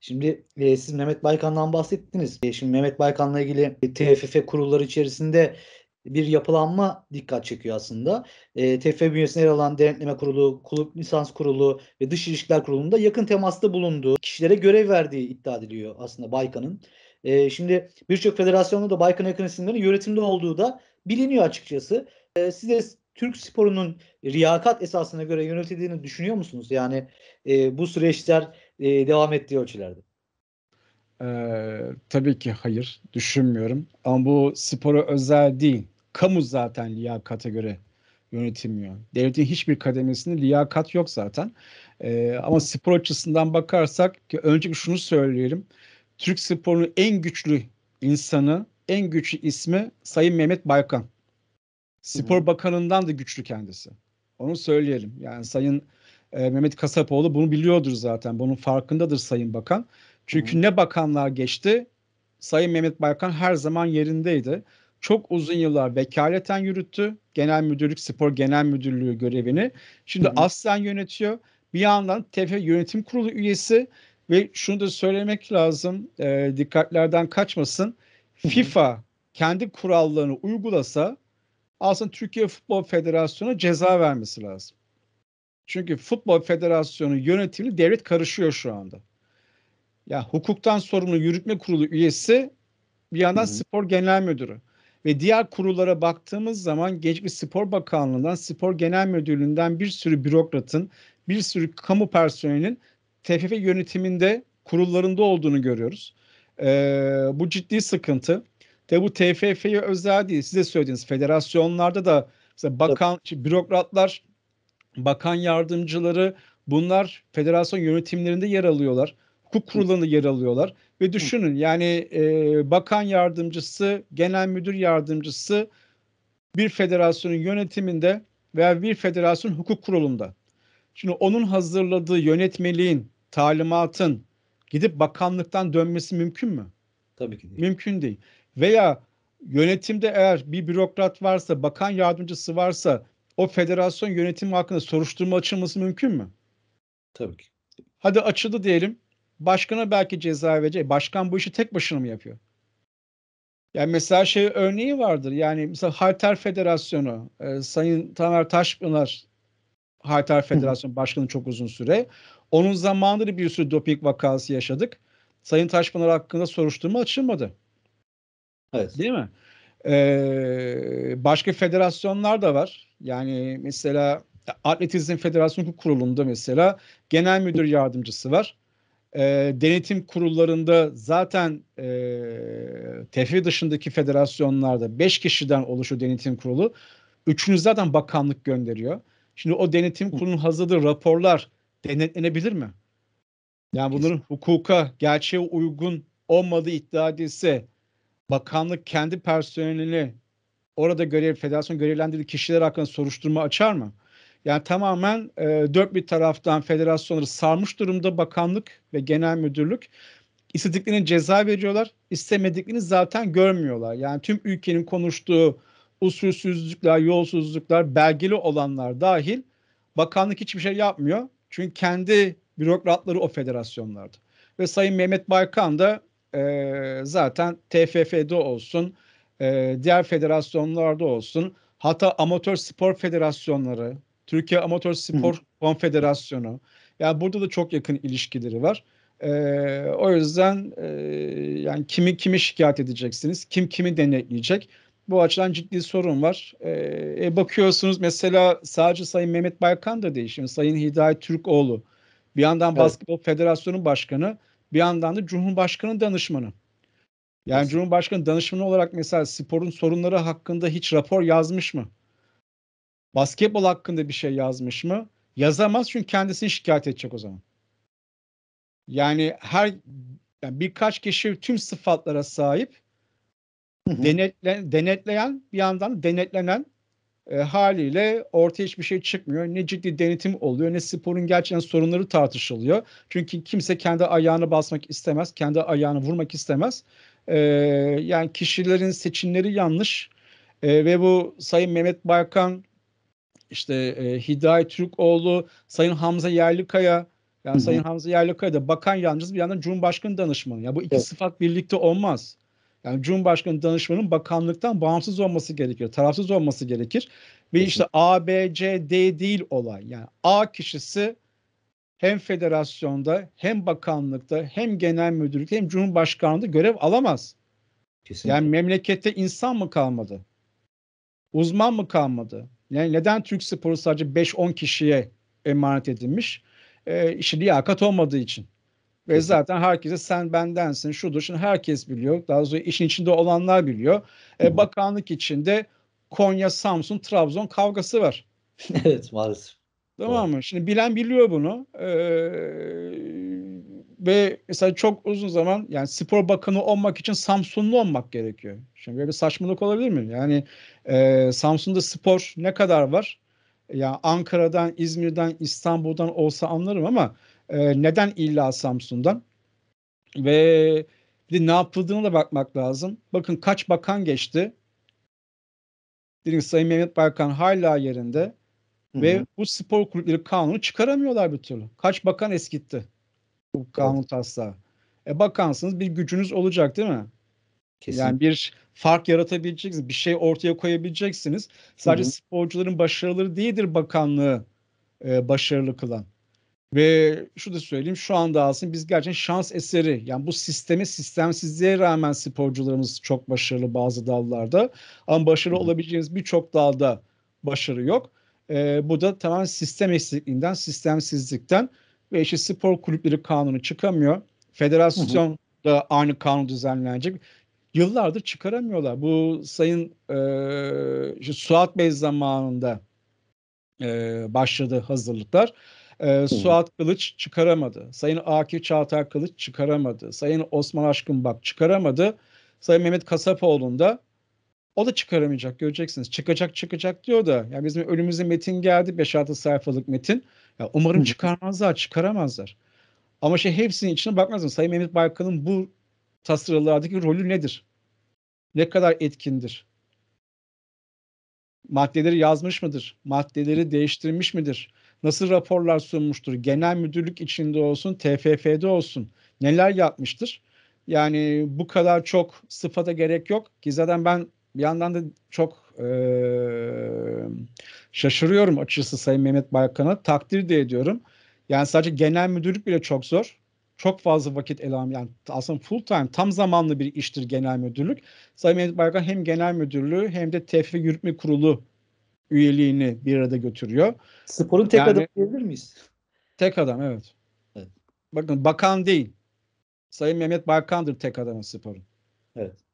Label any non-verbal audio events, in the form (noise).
Şimdi e, siz Mehmet Baykan'dan bahsettiniz. E, şimdi Mehmet Baykan'la ilgili e, TFF kurulları içerisinde bir yapılanma dikkat çekiyor aslında. E, TFF bünyesinde yer alan denetleme kurulu, kulüp lisans kurulu ve dış ilişkiler kurulunda yakın temasta bulunduğu, kişilere görev verdiği iddia ediliyor aslında Baykan'ın. E, şimdi birçok federasyonda da Baykan'a yakın isimlerin yönetimde olduğu da biliniyor açıkçası. E, siz de Türk sporunun riyakat esasına göre yönetildiğini düşünüyor musunuz? Yani e, bu süreçler e, devam ettiği ölçülerde. Ee, tabii ki hayır. Düşünmüyorum. Ama bu spora özel değil. Kamu zaten liyakata göre yönetilmiyor. Devletin hiçbir kademesinde liyakat yok zaten. Ee, ama spor açısından bakarsak ki önce şunu söyleyelim. Türk sporunun en güçlü insanı, en güçlü ismi Sayın Mehmet Baykan. Spor Hı. Bakanı'ndan da güçlü kendisi. Onu söyleyelim. Yani Sayın e, Mehmet Kasapoğlu bunu biliyordur zaten. Bunun farkındadır Sayın Bakan. Çünkü hmm. ne bakanlar geçti Sayın Mehmet Baykan her zaman yerindeydi. Çok uzun yıllar vekaleten yürüttü. Genel Müdürlük Spor Genel Müdürlüğü görevini. Şimdi hı aslen yönetiyor. Bir yandan TF Yönetim Kurulu üyesi ve şunu da söylemek lazım e, dikkatlerden kaçmasın. FIFA kendi kurallarını uygulasa aslında Türkiye Futbol Federasyonu ceza vermesi lazım. Çünkü Futbol Federasyonu yönetimli devlet karışıyor şu anda. Ya hukuktan sorumlu yürütme kurulu üyesi bir yandan Hı-hı. spor genel müdürü ve diğer kurullara baktığımız zaman Gençlik Spor Bakanlığı'ndan, Spor Genel Müdürlüğü'nden bir sürü bürokratın, bir sürü kamu personelinin TFF yönetiminde kurullarında olduğunu görüyoruz. Ee, bu ciddi sıkıntı. Tabi bu TFF'ye özel değil. Size söylediğiniz federasyonlarda da mesela bakan, evet. bürokratlar bakan yardımcıları bunlar federasyon yönetimlerinde yer alıyorlar. Hukuk kurulunda yer alıyorlar. Ve düşünün yani e, bakan yardımcısı, genel müdür yardımcısı bir federasyonun yönetiminde veya bir federasyon hukuk kurulunda. Şimdi onun hazırladığı yönetmeliğin, talimatın gidip bakanlıktan dönmesi mümkün mü? Tabii ki değil. Mümkün değil. Veya yönetimde eğer bir bürokrat varsa, bakan yardımcısı varsa o federasyon yönetimi hakkında soruşturma açılması mümkün mü? Tabii ki. Hadi açıldı diyelim. Başkana belki ceza verecek. Başkan bu işi tek başına mı yapıyor? Yani mesela şey örneği vardır. Yani mesela Halter Federasyonu, e, Sayın Taner Taşpınar Halter Federasyonu Başkanı çok uzun süre. Onun zamanında bir sürü doping vakası yaşadık. Sayın Taşpınar hakkında soruşturma açılmadı. Evet. Değil mi? Ee, başka federasyonlar da var. Yani mesela e, Atletizm Federasyonu Kurulu'nda mesela genel müdür yardımcısı var. E, denetim kurullarında zaten e, TF e dışındaki federasyonlarda 5 kişiden oluşuyor denetim kurulu. Üçünü zaten bakanlık gönderiyor. Şimdi o denetim kurulunun hazırladığı raporlar denetlenebilir mi? Yani bunların hukuka, gerçeğe uygun olmadığı iddia edilse bakanlık kendi personelini orada görev federasyon görevlendirdiği kişiler hakkında soruşturma açar mı? Yani tamamen e, dört bir taraftan federasyonları sarmış durumda bakanlık ve genel müdürlük. İstediklerini ceza veriyorlar, istemediklerini zaten görmüyorlar. Yani tüm ülkenin konuştuğu usulsüzlükler, yolsuzluklar, belgeli olanlar dahil bakanlık hiçbir şey yapmıyor. Çünkü kendi bürokratları o federasyonlarda. Ve Sayın Mehmet Baykan da e, zaten TFF'de olsun, e, diğer federasyonlarda olsun hatta amatör spor federasyonları, Türkiye Amatör Spor Hı. Konfederasyonu yani burada da çok yakın ilişkileri var. E, o yüzden e, yani kimi kimi şikayet edeceksiniz, kim kimi denetleyecek? Bu açıdan ciddi sorun var. Ee, e, bakıyorsunuz mesela sadece Sayın Mehmet Baykan da değil. Şimdi Sayın Hidayet Türkoğlu bir yandan evet. Basketbol Federasyonu Başkanı, bir yandan da Cumhurbaşkanı danışmanı. Yani Kesin. Cumhurbaşkanı danışmanı olarak mesela sporun sorunları hakkında hiç rapor yazmış mı? Basketbol hakkında bir şey yazmış mı? Yazamaz çünkü kendisini şikayet edecek o zaman. Yani her yani birkaç kişi tüm sıfatlara sahip hı denetlen, denetleyen bir yandan denetlenen e, haliyle ortaya hiçbir şey çıkmıyor. Ne ciddi denetim oluyor ne sporun gerçekten sorunları tartışılıyor. Çünkü kimse kendi ayağını basmak istemez, kendi ayağını vurmak istemez. E, yani kişilerin seçimleri yanlış e, ve bu Sayın Mehmet Baykan, işte e, Hidayet Türkoğlu, Sayın Hamza Yerlikaya, yani Sayın Hamza Yerlikaya da bakan yardımcısı bir yandan Cumhurbaşkanı danışmanı. Ya bu iki evet. sıfat birlikte olmaz. Yani Cumhurbaşkanı danışmanın bakanlıktan bağımsız olması gerekiyor, tarafsız olması gerekir. Ve işte A, B, C, D değil olay. Yani A kişisi hem federasyonda hem bakanlıkta hem genel müdürlükte hem cumhurbaşkanlığında görev alamaz. Kesinlikle. Yani memlekette insan mı kalmadı? Uzman mı kalmadı? Yani neden Türk sporu sadece 5-10 kişiye emanet edilmiş? E, işi liyakat olmadığı için. Ve Kesinlikle. zaten herkese sen bendensin, şudur, şimdi herkes biliyor. Daha sonra işin içinde olanlar biliyor. E, bakanlık içinde Konya, Samsun, Trabzon kavgası var. (laughs) evet maalesef. Tamam mı? Şimdi bilen biliyor bunu. Ee, ve mesela çok uzun zaman yani spor bakanı olmak için Samsunlu olmak gerekiyor. Şimdi böyle bir saçmalık olabilir mi? Yani e, Samsun'da spor ne kadar var? Ya yani Ankara'dan, İzmir'den, İstanbul'dan olsa anlarım ama e, neden illa Samsun'dan? Ve bir de ne yapıldığına da bakmak lazım. Bakın kaç bakan geçti. Dedim Sayın Mehmet Bakan hala yerinde. Ve bu spor kulüpleri kanunu çıkaramıyorlar bir türlü. Kaç bakan eskitti bu kanun taslağı. E bakansınız bir gücünüz olacak değil mi? Kesin. Yani bir fark yaratabileceksiniz, bir şey ortaya koyabileceksiniz. Sadece Hı-hı. sporcuların başarıları değildir bakanlığı e, başarılı kılan. Ve şu da söyleyeyim şu anda aslında biz gerçekten şans eseri yani bu sistemi sistemsizliğe rağmen sporcularımız çok başarılı bazı dallarda ama başarılı Hı. olabileceğimiz birçok dalda başarı yok. E, bu da tamamen sistem eksikliğinden, sistemsizlikten ve işte spor kulüpleri kanunu çıkamıyor. Federasyon da aynı kanun düzenlenecek. Yıllardır çıkaramıyorlar. Bu Sayın e, işte Suat Bey zamanında e, başladı hazırlıklar. E, Suat Kılıç çıkaramadı. Sayın Akif Çağatay Kılıç çıkaramadı. Sayın Osman Aşkın Bak çıkaramadı. Sayın Mehmet Kasapoğlu'nda o da çıkaramayacak göreceksiniz. Çıkacak çıkacak diyor da. Yani bizim önümüze metin geldi 5-6 sayfalık metin. Ya umarım çıkarmazlar çıkaramazlar. Ama şey hepsinin içine bakmaz mı? Sayın Mehmet Baykal'ın bu tasarılardaki rolü nedir? Ne kadar etkindir? Maddeleri yazmış mıdır? Maddeleri değiştirmiş midir? Nasıl raporlar sunmuştur? Genel müdürlük içinde olsun, TFF'de olsun. Neler yapmıştır? Yani bu kadar çok sıfata gerek yok ki zaten ben bir yandan da çok e, şaşırıyorum açıkçası Sayın Mehmet Baykan'a. Takdir de ediyorum. Yani sadece genel müdürlük bile çok zor. Çok fazla vakit ele yani aslında full time tam zamanlı bir iştir genel müdürlük. Sayın Mehmet Baykan hem genel müdürlüğü hem de tevfik yürütme kurulu üyeliğini bir arada götürüyor. Sporun tek yani, adamı diyebilir miyiz? Tek adam evet. evet. Bakın bakan değil. Sayın Mehmet Baykan'dır tek adamı sporun. Evet.